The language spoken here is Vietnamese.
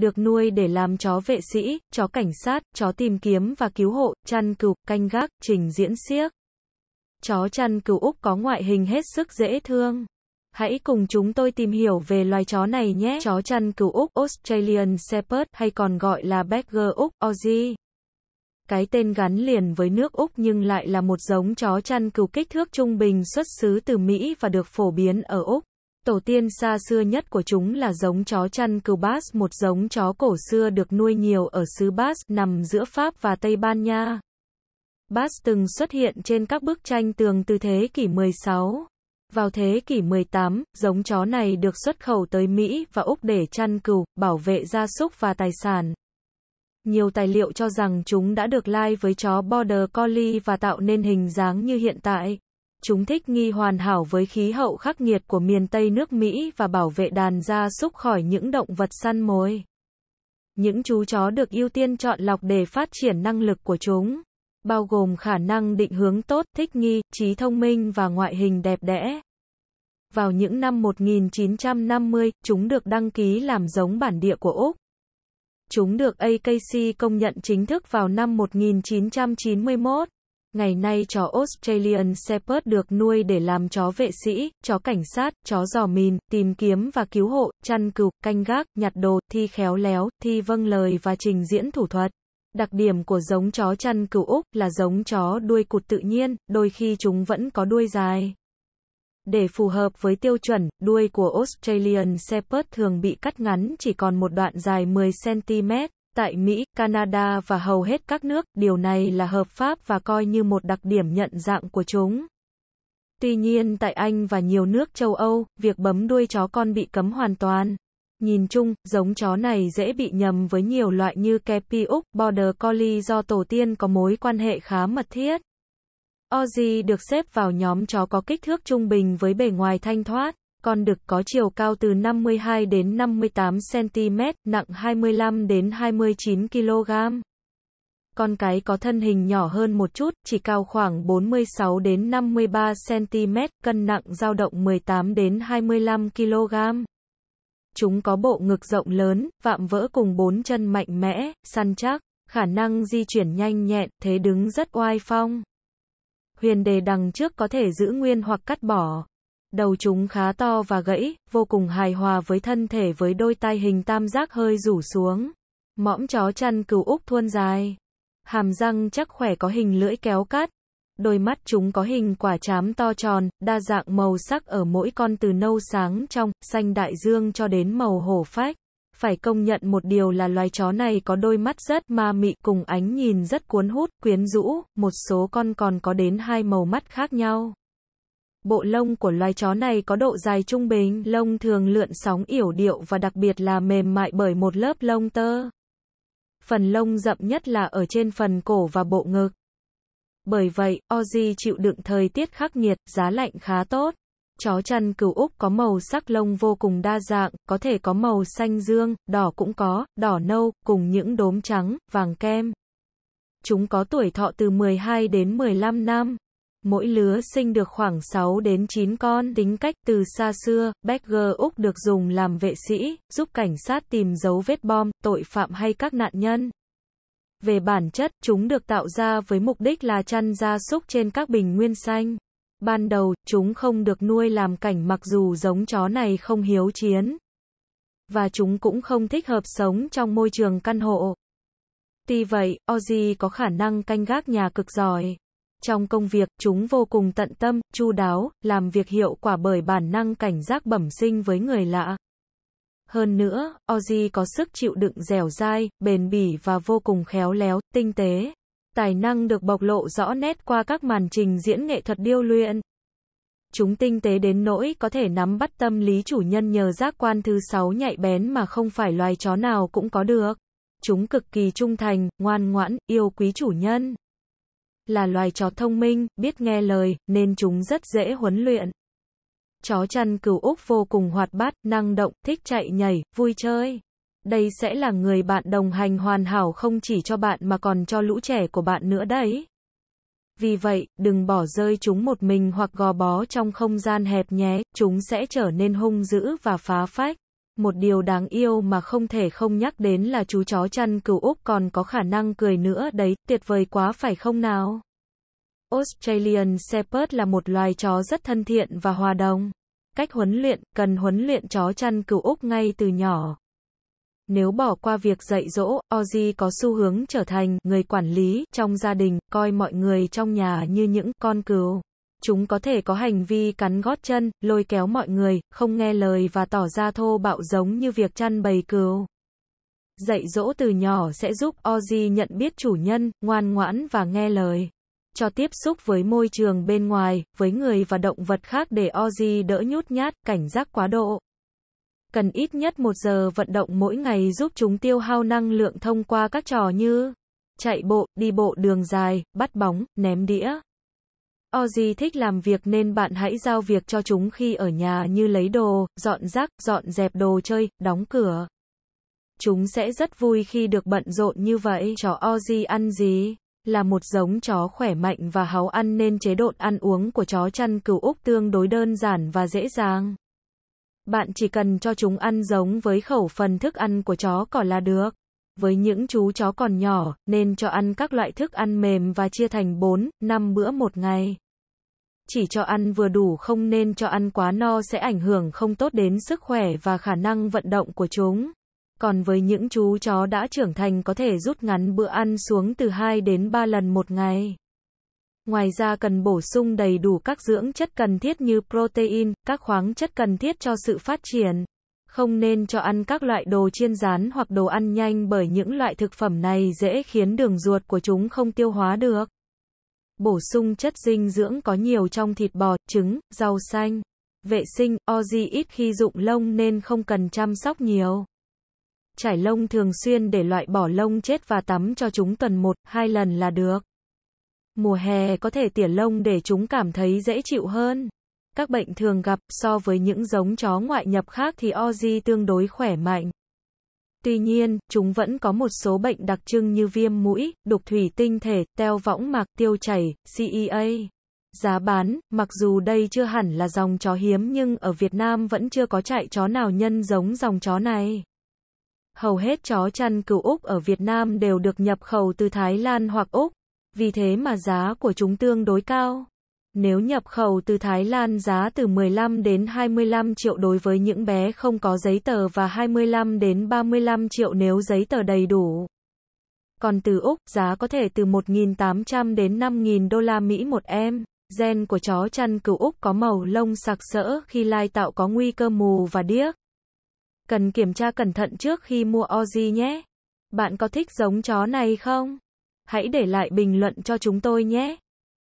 được nuôi để làm chó vệ sĩ, chó cảnh sát, chó tìm kiếm và cứu hộ, chăn cừu, canh gác, trình diễn siếc. Chó chăn cừu Úc có ngoại hình hết sức dễ thương. Hãy cùng chúng tôi tìm hiểu về loài chó này nhé. Chó chăn cừu Úc Australian Shepherd hay còn gọi là Beagle Úc Aussie. Cái tên gắn liền với nước Úc nhưng lại là một giống chó chăn cừu kích thước trung bình xuất xứ từ Mỹ và được phổ biến ở Úc. Tổ tiên xa xưa nhất của chúng là giống chó chăn cừu Bas, một giống chó cổ xưa được nuôi nhiều ở xứ Bas, nằm giữa Pháp và Tây Ban Nha. Bas từng xuất hiện trên các bức tranh tường từ thế kỷ 16. Vào thế kỷ 18, giống chó này được xuất khẩu tới Mỹ và Úc để chăn cừu, bảo vệ gia súc và tài sản. Nhiều tài liệu cho rằng chúng đã được lai với chó Border Collie và tạo nên hình dáng như hiện tại chúng thích nghi hoàn hảo với khí hậu khắc nghiệt của miền Tây nước Mỹ và bảo vệ đàn gia súc khỏi những động vật săn mồi. Những chú chó được ưu tiên chọn lọc để phát triển năng lực của chúng, bao gồm khả năng định hướng tốt, thích nghi, trí thông minh và ngoại hình đẹp đẽ. Vào những năm 1950, chúng được đăng ký làm giống bản địa của Úc. Chúng được AKC công nhận chính thức vào năm 1991. Ngày nay chó Australian Shepherd được nuôi để làm chó vệ sĩ, chó cảnh sát, chó dò mìn, tìm kiếm và cứu hộ, chăn cừu, canh gác, nhặt đồ, thi khéo léo, thi vâng lời và trình diễn thủ thuật. Đặc điểm của giống chó chăn cừu Úc là giống chó đuôi cụt tự nhiên, đôi khi chúng vẫn có đuôi dài. Để phù hợp với tiêu chuẩn, đuôi của Australian Shepherd thường bị cắt ngắn chỉ còn một đoạn dài 10cm. Tại Mỹ, Canada và hầu hết các nước, điều này là hợp pháp và coi như một đặc điểm nhận dạng của chúng. Tuy nhiên tại Anh và nhiều nước châu Âu, việc bấm đuôi chó con bị cấm hoàn toàn. Nhìn chung, giống chó này dễ bị nhầm với nhiều loại như Kepi Úc, Border Collie do tổ tiên có mối quan hệ khá mật thiết. Aussie được xếp vào nhóm chó có kích thước trung bình với bề ngoài thanh thoát con đực có chiều cao từ 52 đến 58 cm, nặng 25 đến 29 kg. Con cái có thân hình nhỏ hơn một chút, chỉ cao khoảng 46 đến 53 cm, cân nặng dao động 18 đến 25 kg. Chúng có bộ ngực rộng lớn, vạm vỡ cùng bốn chân mạnh mẽ, săn chắc, khả năng di chuyển nhanh nhẹn, thế đứng rất oai phong. Huyền đề đằng trước có thể giữ nguyên hoặc cắt bỏ. Đầu chúng khá to và gãy, vô cùng hài hòa với thân thể với đôi tai hình tam giác hơi rủ xuống. Mõm chó chăn cừu Úc thuôn dài. Hàm răng chắc khỏe có hình lưỡi kéo cắt. Đôi mắt chúng có hình quả chám to tròn, đa dạng màu sắc ở mỗi con từ nâu sáng trong, xanh đại dương cho đến màu hổ phách. Phải công nhận một điều là loài chó này có đôi mắt rất ma mị cùng ánh nhìn rất cuốn hút, quyến rũ, một số con còn có đến hai màu mắt khác nhau. Bộ lông của loài chó này có độ dài trung bình, lông thường lượn sóng yểu điệu và đặc biệt là mềm mại bởi một lớp lông tơ. Phần lông rậm nhất là ở trên phần cổ và bộ ngực. Bởi vậy, Aussie chịu đựng thời tiết khắc nghiệt, giá lạnh khá tốt. Chó chăn cừu Úc có màu sắc lông vô cùng đa dạng, có thể có màu xanh dương, đỏ cũng có, đỏ nâu, cùng những đốm trắng, vàng kem. Chúng có tuổi thọ từ 12 đến 15 năm. Mỗi lứa sinh được khoảng 6 đến 9 con. Tính cách từ xa xưa, Becker Úc được dùng làm vệ sĩ, giúp cảnh sát tìm dấu vết bom, tội phạm hay các nạn nhân. Về bản chất, chúng được tạo ra với mục đích là chăn gia súc trên các bình nguyên xanh. Ban đầu, chúng không được nuôi làm cảnh mặc dù giống chó này không hiếu chiến. Và chúng cũng không thích hợp sống trong môi trường căn hộ. Tuy vậy, Ozzy có khả năng canh gác nhà cực giỏi. Trong công việc, chúng vô cùng tận tâm, chu đáo, làm việc hiệu quả bởi bản năng cảnh giác bẩm sinh với người lạ. Hơn nữa, Ozzy có sức chịu đựng dẻo dai, bền bỉ và vô cùng khéo léo, tinh tế. Tài năng được bộc lộ rõ nét qua các màn trình diễn nghệ thuật điêu luyện. Chúng tinh tế đến nỗi có thể nắm bắt tâm lý chủ nhân nhờ giác quan thứ sáu nhạy bén mà không phải loài chó nào cũng có được. Chúng cực kỳ trung thành, ngoan ngoãn, yêu quý chủ nhân là loài chó thông minh, biết nghe lời, nên chúng rất dễ huấn luyện. Chó chăn cừu Úc vô cùng hoạt bát, năng động, thích chạy nhảy, vui chơi. Đây sẽ là người bạn đồng hành hoàn hảo không chỉ cho bạn mà còn cho lũ trẻ của bạn nữa đấy. Vì vậy, đừng bỏ rơi chúng một mình hoặc gò bó trong không gian hẹp nhé, chúng sẽ trở nên hung dữ và phá phách một điều đáng yêu mà không thể không nhắc đến là chú chó chăn cừu Úc còn có khả năng cười nữa đấy, tuyệt vời quá phải không nào? Australian Shepherd là một loài chó rất thân thiện và hòa đồng. Cách huấn luyện, cần huấn luyện chó chăn cừu Úc ngay từ nhỏ. Nếu bỏ qua việc dạy dỗ, Ozzy có xu hướng trở thành người quản lý trong gia đình, coi mọi người trong nhà như những con cừu chúng có thể có hành vi cắn gót chân, lôi kéo mọi người, không nghe lời và tỏ ra thô bạo giống như việc chăn bầy cừu. Dạy dỗ từ nhỏ sẽ giúp Ozzy nhận biết chủ nhân, ngoan ngoãn và nghe lời. Cho tiếp xúc với môi trường bên ngoài, với người và động vật khác để Ozzy đỡ nhút nhát, cảnh giác quá độ. Cần ít nhất một giờ vận động mỗi ngày giúp chúng tiêu hao năng lượng thông qua các trò như chạy bộ, đi bộ đường dài, bắt bóng, ném đĩa. Ozzy thích làm việc nên bạn hãy giao việc cho chúng khi ở nhà như lấy đồ, dọn rác, dọn dẹp đồ chơi, đóng cửa. Chúng sẽ rất vui khi được bận rộn như vậy. Chó Ozzy ăn gì? Là một giống chó khỏe mạnh và háu ăn nên chế độ ăn uống của chó chăn cừu Úc tương đối đơn giản và dễ dàng. Bạn chỉ cần cho chúng ăn giống với khẩu phần thức ăn của chó cỏ là được với những chú chó còn nhỏ, nên cho ăn các loại thức ăn mềm và chia thành 4, 5 bữa một ngày. Chỉ cho ăn vừa đủ không nên cho ăn quá no sẽ ảnh hưởng không tốt đến sức khỏe và khả năng vận động của chúng. Còn với những chú chó đã trưởng thành có thể rút ngắn bữa ăn xuống từ 2 đến 3 lần một ngày. Ngoài ra cần bổ sung đầy đủ các dưỡng chất cần thiết như protein, các khoáng chất cần thiết cho sự phát triển. Không nên cho ăn các loại đồ chiên rán hoặc đồ ăn nhanh bởi những loại thực phẩm này dễ khiến đường ruột của chúng không tiêu hóa được. Bổ sung chất dinh dưỡng có nhiều trong thịt bò, trứng, rau xanh. Vệ sinh, Ozi ít khi dụng lông nên không cần chăm sóc nhiều. Trải lông thường xuyên để loại bỏ lông chết và tắm cho chúng tuần một, hai lần là được. Mùa hè có thể tỉa lông để chúng cảm thấy dễ chịu hơn. Các bệnh thường gặp so với những giống chó ngoại nhập khác thì Aussie tương đối khỏe mạnh. Tuy nhiên, chúng vẫn có một số bệnh đặc trưng như viêm mũi, đục thủy tinh thể, teo võng mạc, tiêu chảy, CEA. Giá bán, mặc dù đây chưa hẳn là dòng chó hiếm nhưng ở Việt Nam vẫn chưa có trại chó nào nhân giống dòng chó này. Hầu hết chó chăn cừu Úc ở Việt Nam đều được nhập khẩu từ Thái Lan hoặc Úc, vì thế mà giá của chúng tương đối cao. Nếu nhập khẩu từ Thái Lan giá từ 15 đến 25 triệu đối với những bé không có giấy tờ và 25 đến 35 triệu nếu giấy tờ đầy đủ. Còn từ Úc, giá có thể từ 1.800 đến 5.000 đô la Mỹ một em. Gen của chó chăn cừu Úc có màu lông sặc sỡ khi lai tạo có nguy cơ mù và điếc. Cần kiểm tra cẩn thận trước khi mua Aussie nhé. Bạn có thích giống chó này không? Hãy để lại bình luận cho chúng tôi nhé.